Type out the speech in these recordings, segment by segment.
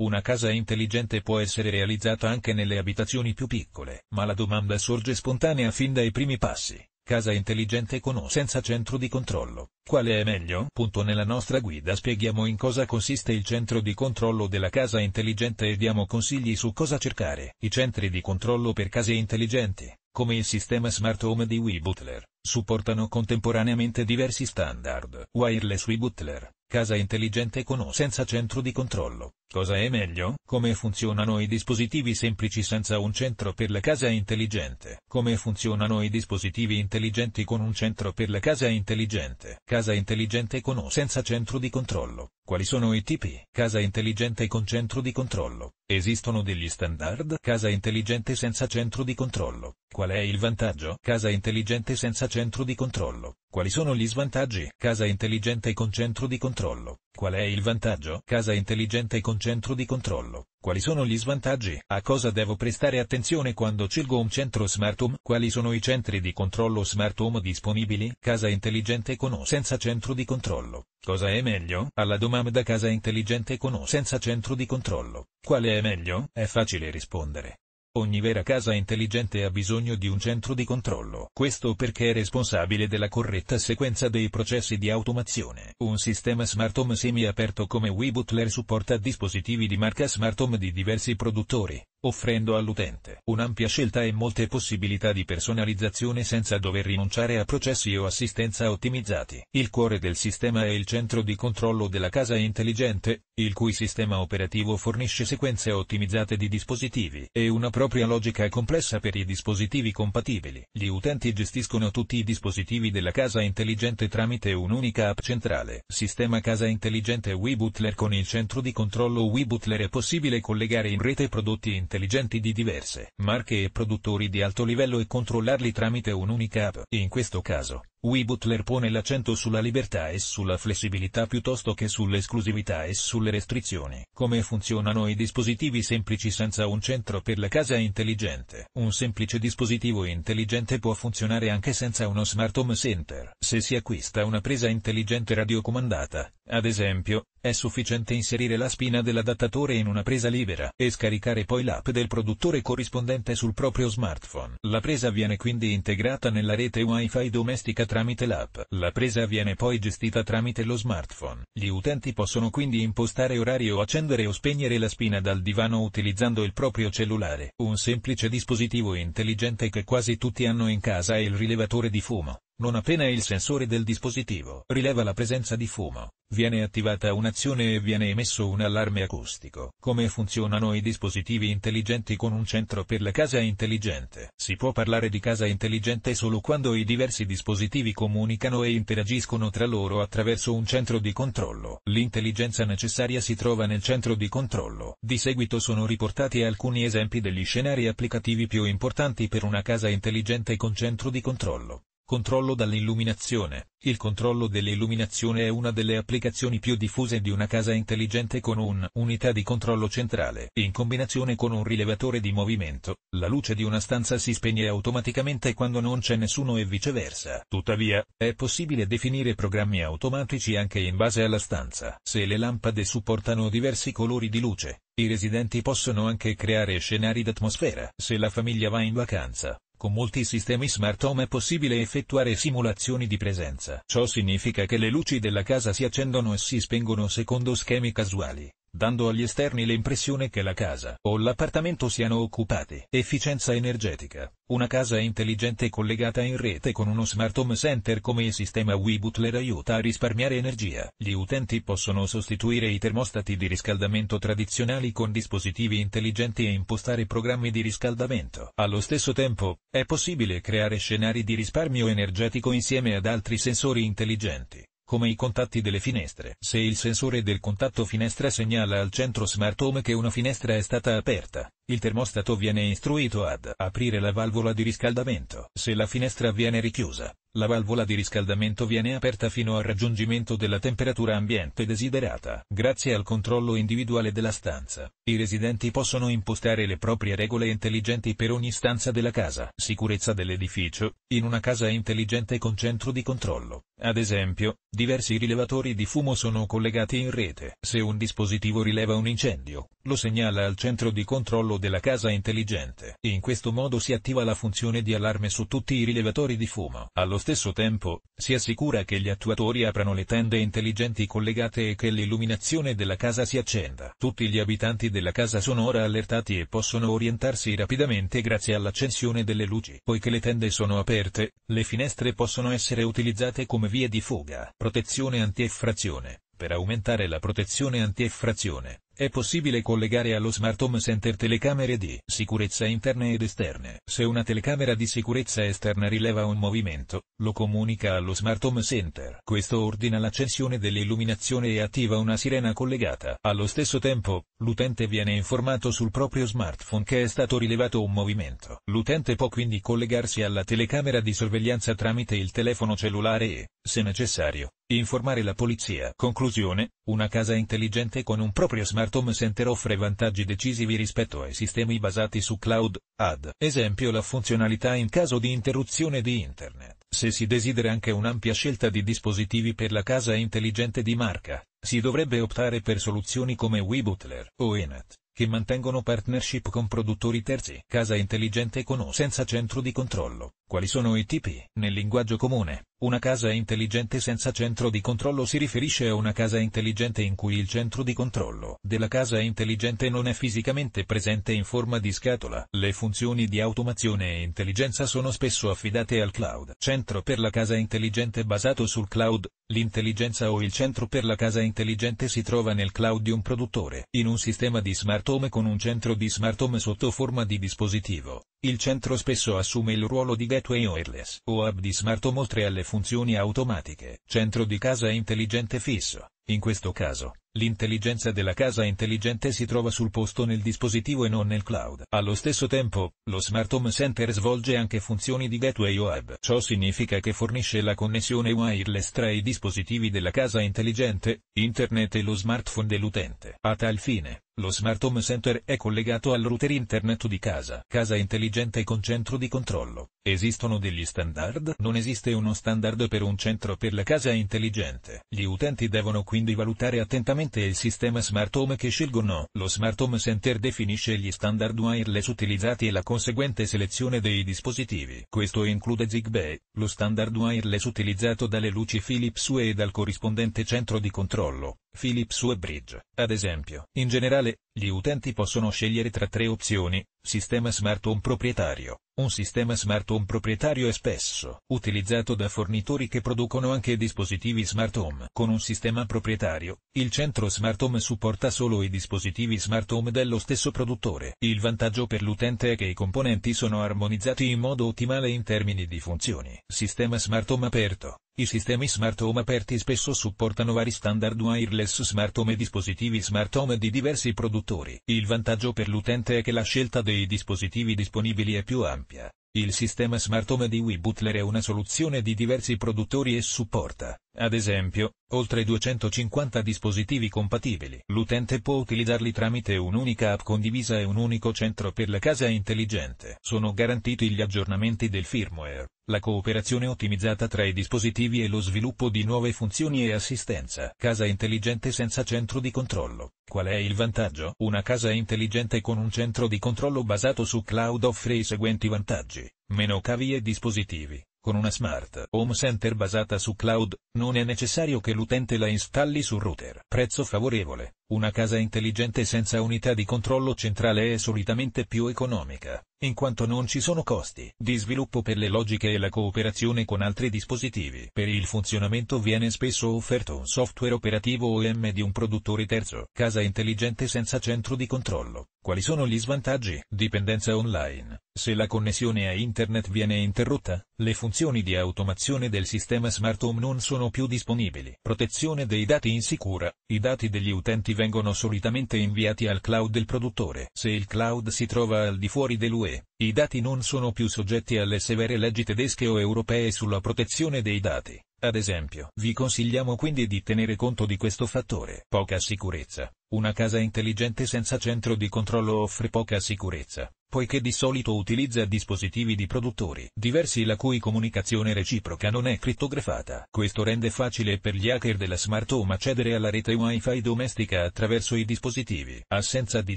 Una casa intelligente può essere realizzata anche nelle abitazioni più piccole, ma la domanda sorge spontanea fin dai primi passi. Casa intelligente con o senza centro di controllo. Quale è meglio? Punto nella nostra guida spieghiamo in cosa consiste il centro di controllo della casa intelligente e diamo consigli su cosa cercare. I centri di controllo per case intelligenti, come il sistema Smart Home di WeButler, supportano contemporaneamente diversi standard. Wireless WeButler Casa intelligente con o senza centro di controllo, cosa è meglio? Come funzionano i dispositivi semplici senza un centro per la casa intelligente? Come funzionano i dispositivi intelligenti con un centro per la casa intelligente? Casa intelligente con o senza centro di controllo. Quali sono i tipi? Casa intelligente con centro di controllo. Esistono degli standard? Casa intelligente senza centro di controllo. Qual è il vantaggio? Casa intelligente senza centro di controllo. Quali sono gli svantaggi? Casa intelligente con centro di controllo. Qual è il vantaggio? Casa intelligente con centro di controllo. Quali sono gli svantaggi? A cosa devo prestare attenzione quando scelgo un centro smart home? Quali sono i centri di controllo smart home disponibili? Casa intelligente con o senza centro di controllo. Cosa è meglio? Alla domanda casa intelligente con o senza centro di controllo. Quale è meglio? È facile rispondere. Ogni vera casa intelligente ha bisogno di un centro di controllo. Questo perché è responsabile della corretta sequenza dei processi di automazione. Un sistema smart home semi-aperto come WeButler supporta dispositivi di marca smart home di diversi produttori, offrendo all'utente un'ampia scelta e molte possibilità di personalizzazione senza dover rinunciare a processi o assistenza ottimizzati. Il cuore del sistema è il centro di controllo della casa intelligente, il cui sistema operativo fornisce sequenze ottimizzate di dispositivi e una propria logica complessa per i dispositivi compatibili. Gli utenti gestiscono tutti i dispositivi della casa intelligente tramite un'unica app centrale. Sistema casa intelligente WeBootler con il centro di controllo WeBootler è possibile collegare in rete prodotti in intelligenti di diverse marche e produttori di alto livello e controllarli tramite un'unica app. In questo caso, Wi Butler pone l'accento sulla libertà e sulla flessibilità piuttosto che sull'esclusività e sulle restrizioni. Come funzionano i dispositivi semplici senza un centro per la casa intelligente? Un semplice dispositivo intelligente può funzionare anche senza uno smart home center. Se si acquista una presa intelligente radiocomandata, ad esempio, è sufficiente inserire la spina dell'adattatore in una presa libera e scaricare poi l'app del produttore corrispondente sul proprio smartphone. La presa viene quindi integrata nella rete Wi-Fi domestica tramite l'app. La presa viene poi gestita tramite lo smartphone. Gli utenti possono quindi impostare orari o accendere o spegnere la spina dal divano utilizzando il proprio cellulare. Un semplice dispositivo intelligente che quasi tutti hanno in casa è il rilevatore di fumo. Non appena il sensore del dispositivo rileva la presenza di fumo, viene attivata un'azione e viene emesso un allarme acustico. Come funzionano i dispositivi intelligenti con un centro per la casa intelligente? Si può parlare di casa intelligente solo quando i diversi dispositivi comunicano e interagiscono tra loro attraverso un centro di controllo. L'intelligenza necessaria si trova nel centro di controllo. Di seguito sono riportati alcuni esempi degli scenari applicativi più importanti per una casa intelligente con centro di controllo. Controllo dall'illuminazione. Il controllo dell'illuminazione è una delle applicazioni più diffuse di una casa intelligente con un'unità di controllo centrale. In combinazione con un rilevatore di movimento, la luce di una stanza si spegne automaticamente quando non c'è nessuno e viceversa. Tuttavia, è possibile definire programmi automatici anche in base alla stanza. Se le lampade supportano diversi colori di luce, i residenti possono anche creare scenari d'atmosfera. Se la famiglia va in vacanza, con molti sistemi smart home è possibile effettuare simulazioni di presenza. Ciò significa che le luci della casa si accendono e si spengono secondo schemi casuali dando agli esterni l'impressione che la casa o l'appartamento siano occupati. Efficienza energetica. Una casa intelligente collegata in rete con uno smart home center come il sistema WeButler aiuta a risparmiare energia. Gli utenti possono sostituire i termostati di riscaldamento tradizionali con dispositivi intelligenti e impostare programmi di riscaldamento. Allo stesso tempo, è possibile creare scenari di risparmio energetico insieme ad altri sensori intelligenti come i contatti delle finestre. Se il sensore del contatto finestra segnala al centro smart home che una finestra è stata aperta, il termostato viene istruito ad aprire la valvola di riscaldamento. Se la finestra viene richiusa, la valvola di riscaldamento viene aperta fino al raggiungimento della temperatura ambiente desiderata. Grazie al controllo individuale della stanza, i residenti possono impostare le proprie regole intelligenti per ogni stanza della casa. Sicurezza dell'edificio, in una casa intelligente con centro di controllo. Ad esempio, diversi rilevatori di fumo sono collegati in rete. Se un dispositivo rileva un incendio, lo segnala al centro di controllo della casa intelligente. In questo modo si attiva la funzione di allarme su tutti i rilevatori di fumo. Allo stesso tempo, si assicura che gli attuatori aprano le tende intelligenti collegate e che l'illuminazione della casa si accenda. Tutti gli abitanti della casa sono ora allertati e possono orientarsi rapidamente grazie all'accensione delle luci. Poiché le tende sono aperte, le finestre possono essere utilizzate come vie di fuga. Protezione antieffrazione per aumentare la protezione antieffrazione, è possibile collegare allo Smart Home Center telecamere di sicurezza interne ed esterne. Se una telecamera di sicurezza esterna rileva un movimento, lo comunica allo Smart Home Center. Questo ordina l'accensione dell'illuminazione e attiva una sirena collegata. Allo stesso tempo, l'utente viene informato sul proprio smartphone che è stato rilevato un movimento. L'utente può quindi collegarsi alla telecamera di sorveglianza tramite il telefono cellulare e, se necessario, informare la polizia. Conclusione, una casa intelligente con un proprio smartphone Smart Home Center offre vantaggi decisivi rispetto ai sistemi basati su cloud, ad esempio la funzionalità in caso di interruzione di internet. Se si desidera anche un'ampia scelta di dispositivi per la casa intelligente di marca, si dovrebbe optare per soluzioni come WeButler o Enet che mantengono partnership con produttori terzi, casa intelligente con o senza centro di controllo, quali sono i tipi? Nel linguaggio comune, una casa intelligente senza centro di controllo si riferisce a una casa intelligente in cui il centro di controllo della casa intelligente non è fisicamente presente in forma di scatola. Le funzioni di automazione e intelligenza sono spesso affidate al cloud. Centro per la casa intelligente basato sul cloud, l'intelligenza o il centro per la casa intelligente si trova nel cloud di un produttore. In un sistema di smart home con un centro di smart home sotto forma di dispositivo, il centro spesso assume il ruolo di gateway wireless o hub di smart home oltre alle funzioni automatiche, centro di casa intelligente fisso. In questo caso, l'intelligenza della casa intelligente si trova sul posto nel dispositivo e non nel cloud. Allo stesso tempo, lo Smart Home Center svolge anche funzioni di gateway o hub. Ciò significa che fornisce la connessione wireless tra i dispositivi della casa intelligente, internet e lo smartphone dell'utente. A tal fine, lo Smart Home Center è collegato al router internet di casa. Casa intelligente con centro di controllo. Esistono degli standard? Non esiste uno standard per un centro per la casa intelligente. Gli utenti devono quindi quindi valutare attentamente il sistema smart home che scelgono. Lo Smart Home Center definisce gli standard wireless utilizzati e la conseguente selezione dei dispositivi. Questo include Zigbee, lo standard wireless utilizzato dalle luci Philips UE e dal corrispondente centro di controllo, Philips UE Bridge, ad esempio. In generale, gli utenti possono scegliere tra tre opzioni, Sistema smart home proprietario. Un sistema smart home proprietario è spesso utilizzato da fornitori che producono anche dispositivi smart home. Con un sistema proprietario, il centro smart home supporta solo i dispositivi smart home dello stesso produttore. Il vantaggio per l'utente è che i componenti sono armonizzati in modo ottimale in termini di funzioni. Sistema smart home aperto. I sistemi smart home aperti spesso supportano vari standard wireless smart home e dispositivi smart home di diversi produttori. Il vantaggio per l'utente è che la scelta dei dispositivi disponibili è più ampia. Il sistema smart home di WeButler è una soluzione di diversi produttori e supporta ad esempio, oltre 250 dispositivi compatibili. L'utente può utilizzarli tramite un'unica app condivisa e un unico centro per la casa intelligente. Sono garantiti gli aggiornamenti del firmware, la cooperazione ottimizzata tra i dispositivi e lo sviluppo di nuove funzioni e assistenza. Casa intelligente senza centro di controllo. Qual è il vantaggio? Una casa intelligente con un centro di controllo basato su cloud offre i seguenti vantaggi. Meno cavi e dispositivi con una Smart Home Center basata su cloud, non è necessario che l'utente la installi sul router. Prezzo favorevole. Una casa intelligente senza unità di controllo centrale è solitamente più economica, in quanto non ci sono costi di sviluppo per le logiche e la cooperazione con altri dispositivi. Per il funzionamento viene spesso offerto un software operativo OM di un produttore terzo. Casa intelligente senza centro di controllo. Quali sono gli svantaggi? Dipendenza online. Se la connessione a Internet viene interrotta, le funzioni di automazione del sistema smart home non sono più disponibili. Protezione dei dati insicura. I dati degli utenti vengono solitamente inviati al cloud del produttore. Se il cloud si trova al di fuori dell'UE, i dati non sono più soggetti alle severe leggi tedesche o europee sulla protezione dei dati. Ad esempio, vi consigliamo quindi di tenere conto di questo fattore. Poca sicurezza. Una casa intelligente senza centro di controllo offre poca sicurezza, poiché di solito utilizza dispositivi di produttori diversi la cui comunicazione reciproca non è crittografata. Questo rende facile per gli hacker della smart home accedere alla rete wifi domestica attraverso i dispositivi. Assenza di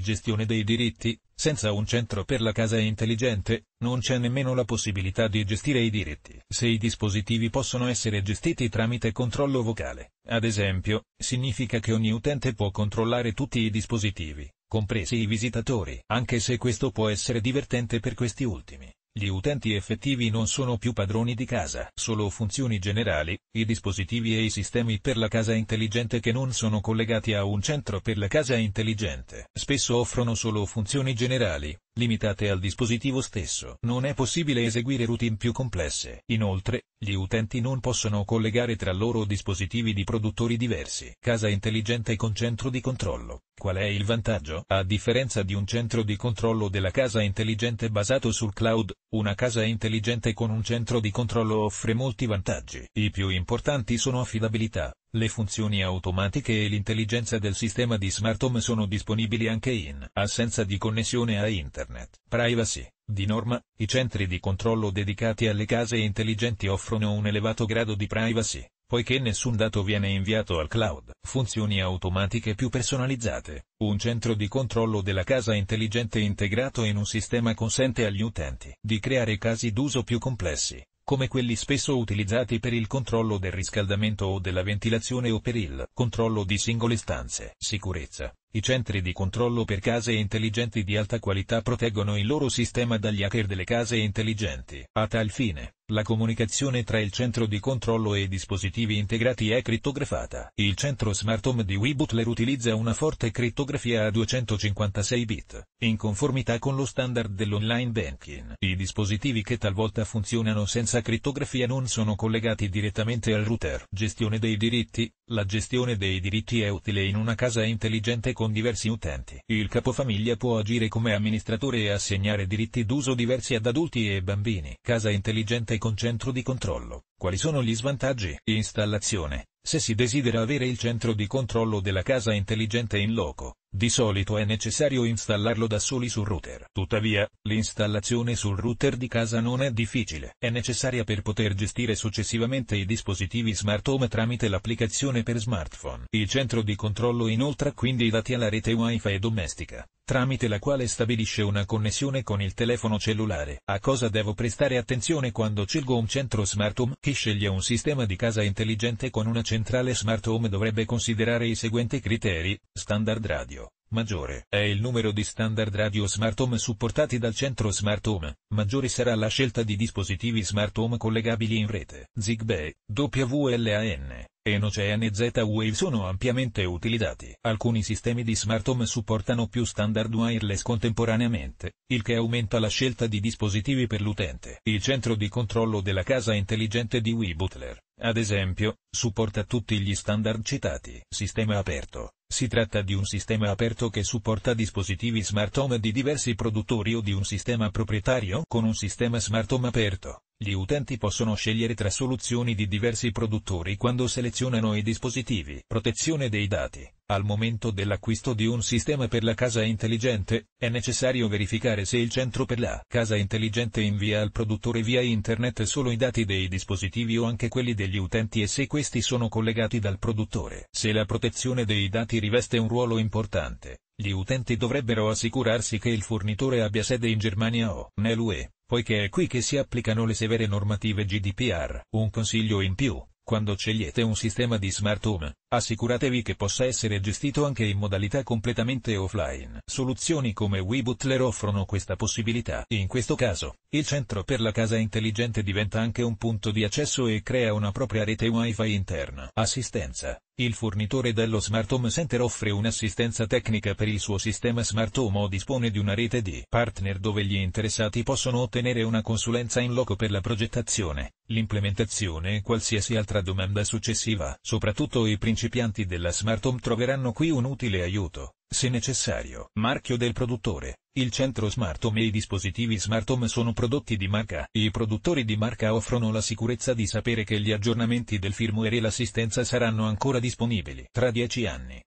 gestione dei diritti, senza un centro per la casa intelligente, non c'è nemmeno la possibilità di gestire i diritti. Se i dispositivi possono essere gestiti tramite controllo vocale, ad esempio, significa che ogni utente può controllare tutti i dispositivi, compresi i visitatori, anche se questo può essere divertente per questi ultimi. Gli utenti effettivi non sono più padroni di casa, solo funzioni generali, i dispositivi e i sistemi per la casa intelligente che non sono collegati a un centro per la casa intelligente, spesso offrono solo funzioni generali, limitate al dispositivo stesso. Non è possibile eseguire routine più complesse. Inoltre, gli utenti non possono collegare tra loro dispositivi di produttori diversi. Casa intelligente con centro di controllo. Qual è il vantaggio? A differenza di un centro di controllo della casa intelligente basato sul cloud, una casa intelligente con un centro di controllo offre molti vantaggi. I più importanti sono affidabilità, le funzioni automatiche e l'intelligenza del sistema di smart home sono disponibili anche in assenza di connessione a internet. Privacy. Di norma, i centri di controllo dedicati alle case intelligenti offrono un elevato grado di privacy, poiché nessun dato viene inviato al cloud. Funzioni automatiche più personalizzate. Un centro di controllo della casa intelligente integrato in un sistema consente agli utenti di creare casi d'uso più complessi, come quelli spesso utilizzati per il controllo del riscaldamento o della ventilazione o per il controllo di singole stanze. Sicurezza. I centri di controllo per case intelligenti di alta qualità proteggono il loro sistema dagli hacker delle case intelligenti. A tal fine, la comunicazione tra il centro di controllo e i dispositivi integrati è crittografata. Il centro Smart Home di WeBootler utilizza una forte crittografia a 256 bit, in conformità con lo standard dell'online banking. I dispositivi che talvolta funzionano senza crittografia non sono collegati direttamente al router. Gestione dei diritti La gestione dei diritti è utile in una casa intelligente con diversi utenti. Il capofamiglia può agire come amministratore e assegnare diritti d'uso diversi ad adulti e bambini. Casa intelligente con centro di controllo. Quali sono gli svantaggi? Installazione. Se si desidera avere il centro di controllo della casa intelligente in loco, di solito è necessario installarlo da soli sul router. Tuttavia, l'installazione sul router di casa non è difficile. È necessaria per poter gestire successivamente i dispositivi smart home tramite l'applicazione per smartphone. Il centro di controllo inoltre quindi i dati alla rete Wi-Fi domestica, tramite la quale stabilisce una connessione con il telefono cellulare. A cosa devo prestare attenzione quando scelgo un centro smart home? Chi sceglie un sistema di casa intelligente con una centrale smart home dovrebbe considerare i seguenti criteri, standard radio Maggiore è il numero di standard radio smart home supportati dal centro smart home, maggiore sarà la scelta di dispositivi smart home collegabili in rete. Zigbee, WLAN, Enocean e Z-Wave sono ampiamente utilizzati. Alcuni sistemi di smart home supportano più standard wireless contemporaneamente, il che aumenta la scelta di dispositivi per l'utente. Il centro di controllo della casa intelligente di WeButler, ad esempio, supporta tutti gli standard citati. Sistema aperto. Si tratta di un sistema aperto che supporta dispositivi smart home di diversi produttori o di un sistema proprietario con un sistema smart home aperto. Gli utenti possono scegliere tra soluzioni di diversi produttori quando selezionano i dispositivi. Protezione dei dati. Al momento dell'acquisto di un sistema per la casa intelligente, è necessario verificare se il centro per la casa intelligente invia al produttore via internet solo i dati dei dispositivi o anche quelli degli utenti e se questi sono collegati dal produttore. Se la protezione dei dati riveste un ruolo importante, gli utenti dovrebbero assicurarsi che il fornitore abbia sede in Germania o nell'UE poiché è qui che si applicano le severe normative GDPR. Un consiglio in più. Quando scegliete un sistema di smart home, assicuratevi che possa essere gestito anche in modalità completamente offline. Soluzioni come WeButler offrono questa possibilità. In questo caso, il centro per la casa intelligente diventa anche un punto di accesso e crea una propria rete Wi-Fi interna. Assistenza. Il fornitore dello Smart Home Center offre un'assistenza tecnica per il suo sistema Smart Home o dispone di una rete di partner dove gli interessati possono ottenere una consulenza in loco per la progettazione, l'implementazione e qualsiasi altra domanda successiva. Soprattutto i principianti della Smart Home troveranno qui un utile aiuto. Se necessario, marchio del produttore. Il centro Smart Home e i dispositivi Smart Home sono prodotti di marca. I produttori di marca offrono la sicurezza di sapere che gli aggiornamenti del firmware e l'assistenza saranno ancora disponibili tra 10 anni.